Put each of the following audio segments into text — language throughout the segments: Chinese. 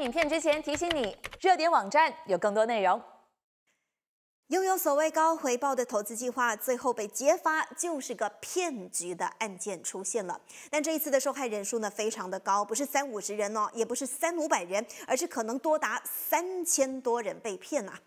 影片之前提醒你，热点网站有更多内容。拥有所谓高回报的投资计划，最后被揭发就是个骗局的案件出现了。但这一次的受害人数呢，非常的高，不是三五十人哦，也不是三五百人，而是可能多达三千多人被骗啊。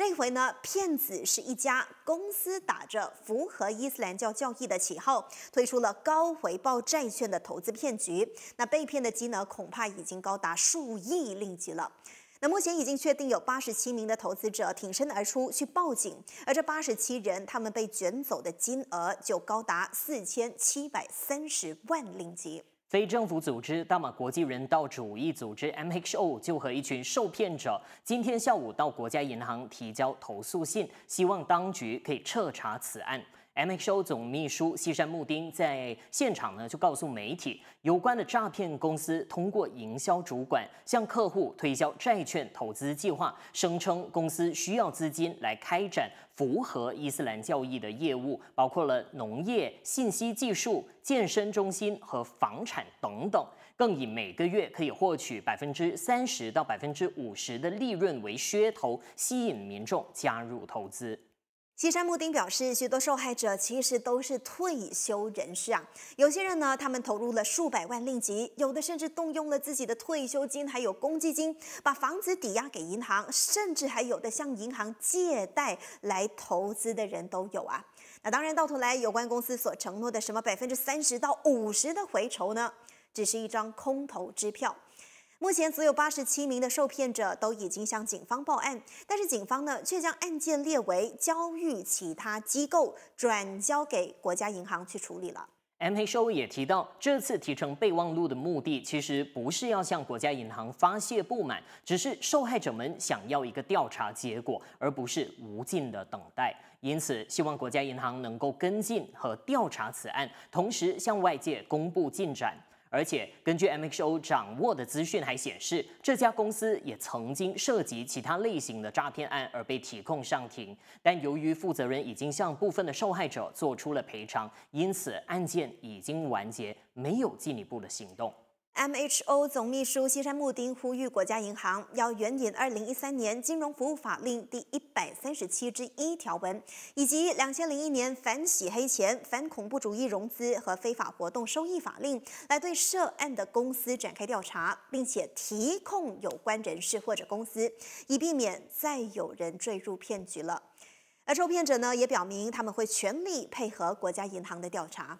这回呢，骗子是一家公司打着符合伊斯兰教教义的旗号，推出了高回报债券的投资骗局。那被骗的金额恐怕已经高达数亿令吉了。那目前已经确定有八十七名的投资者挺身而出去报警，而这八十七人，他们被卷走的金额就高达四千七百三十万令吉。非政府组织大马国际人道主义组织 MHO 就和一群受骗者今天下午到国家银行提交投诉信，希望当局可以彻查此案。MHO 总秘书西山穆丁在现场呢，就告诉媒体，有关的诈骗公司通过营销主管向客户推销债券投资计划，声称公司需要资金来开展符合伊斯兰教义的业务，包括了农业、信息技术、健身中心和房产等等，更以每个月可以获取百分之三十到百分之五十的利润为噱头，吸引民众加入投资。西山木丁表示，许多受害者其实都是退休人士啊。有些人呢，他们投入了数百万令吉，有的甚至动用了自己的退休金，还有公积金，把房子抵押给银行，甚至还有的向银行借贷来投资的人都有啊。那当然，到头来，有关公司所承诺的什么百分之三十到五十的回酬呢，只是一张空头支票。目前只有八十七名的受骗者都已经向警方报案，但是警方呢却将案件列为交予其他机构转交给国家银行去处理了。M H O 也提到，这次提成备忘录的目的其实不是要向国家银行发泄不满，只是受害者们想要一个调查结果，而不是无尽的等待。因此，希望国家银行能够跟进和调查此案，同时向外界公布进展。而且，根据 M H O 掌握的资讯还显示，这家公司也曾经涉及其他类型的诈骗案而被提控上庭，但由于负责人已经向部分的受害者做出了赔偿，因此案件已经完结，没有进一步的行动。MHO 总秘书西山木丁呼吁国家银行要援引2013年金融服务法令第一百三十七之一条文，以及2001年反洗黑钱、反恐怖主义融资和非法活动收益法令，来对涉案的公司展开调查，并且提控有关人士或者公司，以避免再有人坠入骗局了。而受骗者呢，也表明他们会全力配合国家银行的调查。